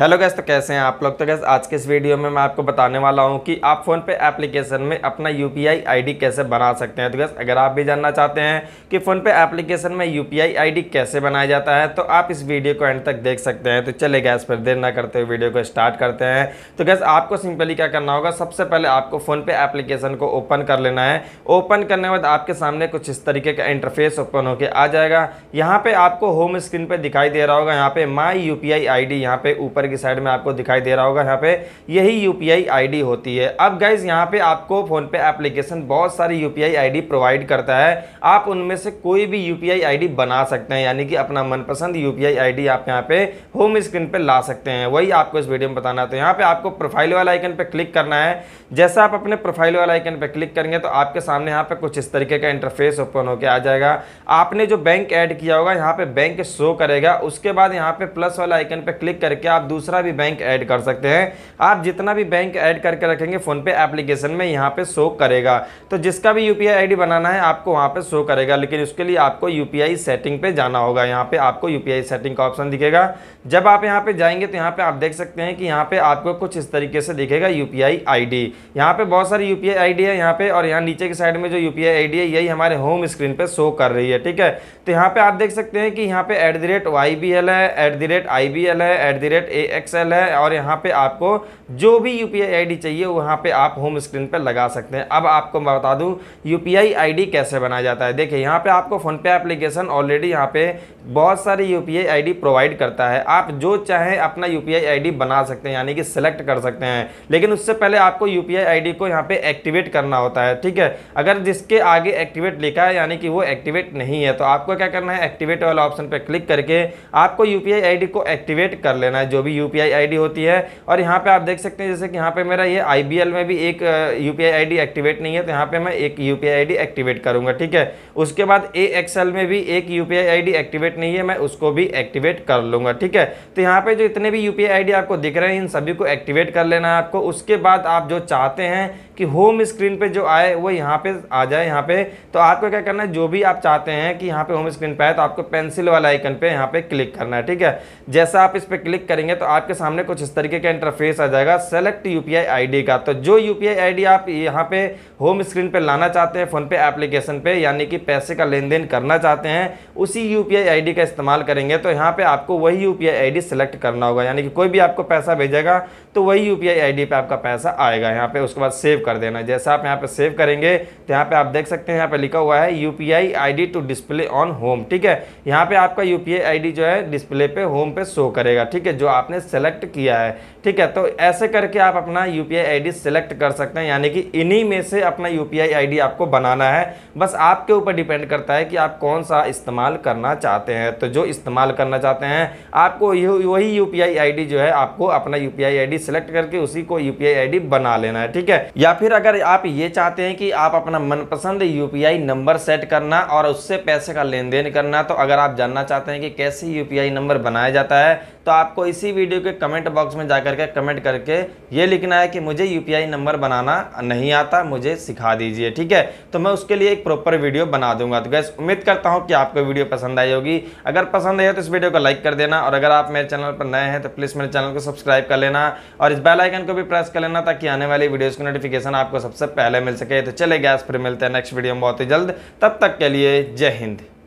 hello guys तो कैसे हैं आप लोग तो गैस आज के इस वीडियो में मैं आपको बताने वाला हूं कि आप फ़ोन पे एप्लीकेशन में अपना यूपीआई आईडी कैसे बना सकते हैं तो गैस अगर आप भी जानना चाहते हैं कि फ़ोन पे एप्लीकेशन में यूपीआई आईडी कैसे बनाया जाता है तो आप इस वीडियो को एंड तक देख सकते हैं तो चले गैस पर देर ना करते हुए वीडियो को स्टार्ट करते हैं तो गैस आपको सिंपली क्या करना होगा सबसे पहले आपको फ़ोन पे एप्लीकेशन को ओपन कर लेना है ओपन करने के बाद आपके सामने कुछ इस तरीके का इंटरफेस ओपन होकर आ जाएगा यहाँ पर आपको होम स्क्रीन पर दिखाई दे रहा होगा यहाँ पे माई यू पी आई यहाँ पे ऊपर की साइड में आपको दिखाई दे रहा होगा यहाँ पे यही यू पी होती है अब गाइज यहाँ पे आपको फोन पे एप्लीकेशन बहुत सारी यूपीआई आईडी प्रोवाइड करता है आप उनमें से कोई भी यूपीआई आईडी बना सकते हैं यानी कि अपना मनपसंद यू पी आई आप यहाँ पे होम स्क्रीन पे ला सकते हैं वही आपको इस वीडियो में बताना तो यहाँ पे आपको प्रोफाइल वाला आइकन पे क्लिक करना है जैसे आप अपने प्रोफाइल वाला आइकन पे क्लिक करेंगे तो आपके सामने यहाँ पे कुछ इस तरीके का इंटरफेस ओपन होकर आ जाएगा आपने जो बैंक ऐड किया होगा यहाँ पे बैंक शो करेगा उसके बाद यहाँ पे प्लस वाला आइकन पे क्लिक करके आप दूसरे दूसरा भी बैंक ऐड कर सकते हैं आप जितना भी बैंक ऐड करके रखेंगे फ़ोनपे एप्लीकेशन में यहाँ पे शो करेगा तो जिसका भी यू पी बनाना है आपको वहाँ पे शो करेगा लेकिन उसके लिए आपको यू सेटिंग पे जाना होगा यहाँ पे आपको यू सेटिंग का ऑप्शन दिखेगा जब आप यहाँ पे जाएंगे तो यहाँ पे आप देख सकते हैं कि यहाँ पे आपको कुछ इस तरीके से दिखेगा यू पी आई यहाँ पर बहुत सारी यू पी है यहाँ पर और यहाँ नीचे की साइड में जो यू पी है यही हमारे होम स्क्रीन पर शो कर रही है ठीक है तो यहाँ पर आप देख सकते हैं कि यहाँ पर at the rate Y B L है at the rate I B L है at the rate A X है और यहाँ पे आपको जो भी यू पी आई डी चाहिए वहाँ पे आप होम स्क्रीन पे लगा सकते हैं अब आपको मैं बता दूँ U P I I D कैसे बनाया जाता है देखिए यहाँ पे आपको फ़ोनपे एप्लीकेशन ऑलरेडी यहाँ पे बहुत सारे U P I I D provide करता है आप जो चाहें अपना U P I I D बना सकते हैं यानी कि सिलेक्ट कर सकते हैं लेकिन उससे पहले आपको U P I I D को यहाँ पर एक्टिवेट करना होता है ठीक है अगर जिसके आगे एक्टिवेट लिखा है यानी कि वो एक्टिवेट नहीं है तो आपको क्या करना है एक्टिवेट वाला ऑप्शन पर क्लिक करके आपको U P I I D को एक्टिवेट कर लेना है जो भी भी यू पी होती है और यहाँ पर आप देख सकते हैं जैसे कि यहाँ पर मेरा ये आई में भी एक यू पी एक्टिवेट नहीं है तो यहाँ पर मैं एक यू पी एक्टिवेट करूँगा ठीक है उसके बाद ए में भी एक यू पी एक्टिवेट नहीं है मैं उसको भी एक्टिवेट कर लूँगा ठीक है तो यहाँ पर जो इतने भी यू पी आपको दिख रहे हैं इन सभी को एक्टिवेट कर लेना है आपको उसके बाद आप जो चाहते हैं कि होम स्क्रीन पे जो आए वो यहाँ पे आ जाए यहाँ पे तो आपको क्या करना है जो भी आप चाहते हैं कि यहाँ पे होम स्क्रीन पे आए तो आपको पेंसिल वाला आइकन पे यहाँ पे क्लिक करना है ठीक है जैसा आप इस पर क्लिक करेंगे तो आपके सामने कुछ इस तरीके का इंटरफेस आ जाएगा सेलेक्ट यूपीआई आईडी का तो जो यूपीआई आईडी आप यहाँ पे होम स्क्रीन पे लाना चाहते हैं फोन पे एप्लीकेशन पे यानी कि पैसे का लेन देन करना चाहते हैं उसी यूपीआई आईडी का इस्तेमाल करेंगे तो यहाँ पे आपको वही यूपीआई आईडी सेलेक्ट करना होगा यानी कि कोई भी आपको पैसा भेजेगा तो वही यूपीआई आईडी पे आपका पैसा आएगा यहाँ पे उसके बाद सेव कर देना जैसे आप यहाँ पे सेव करेंगे तो यहाँ पे आप देख सकते हैं यहाँ पे लिखा हुआ है UPI ID to display on home ठीक है यहाँ पे आपका यूपीआई आईडी जो है डिस्प्ले पे होम पे शो करेगा ठीक है जो आप आपने सेलेक्ट किया है ठीक है तो ऐसे करके आप अपना यू पी आई सिलेक्ट कर सकते हैं यानी कि इन्हीं में से अपना यू पी आई आपको बनाना है बस आपके ऊपर डिपेंड करता है कि आप कौन सा इस्तेमाल करना चाहते हैं तो जो इस्तेमाल करना चाहते हैं आपको वही यू पी आई जो है आपको अपना यू पी आई सिलेक्ट करके उसी को यू पी बना लेना है ठीक है या फिर अगर आप ये चाहते हैं कि आप अपना मनपसंद यू नंबर सेट करना और उससे पैसे का लेन देन करना तो अगर आप जानना चाहते हैं कि कैसे यू नंबर बनाया जाता है तो आपको इसी वीडियो के कमेंट बॉक्स में जाकर करके कमेंट करके ये लिखना है कि मुझे यू नंबर बनाना नहीं आता मुझे सिखा दीजिए ठीक है तो मैं उसके लिए एक प्रॉपर वीडियो बना दूंगा तो गैस उम्मीद करता हूँ कि आपको वीडियो पसंद आई होगी अगर पसंद आई हो तो इस वीडियो को लाइक कर देना और अगर आप मेरे चैनल पर नए हैं तो प्लीज़ मेरे चैनल को सब्सक्राइब कर लेना और इस बेलाइकन को भी प्रेस कर लेना ताकि आने वाली वीडियोज़ की नोटिफिकेशन आपको सबसे पहले मिल सके तो चले गैस फिर मिलते हैं नेक्स्ट वीडियो में बहुत ही जल्द तब तक के लिए जय हिंद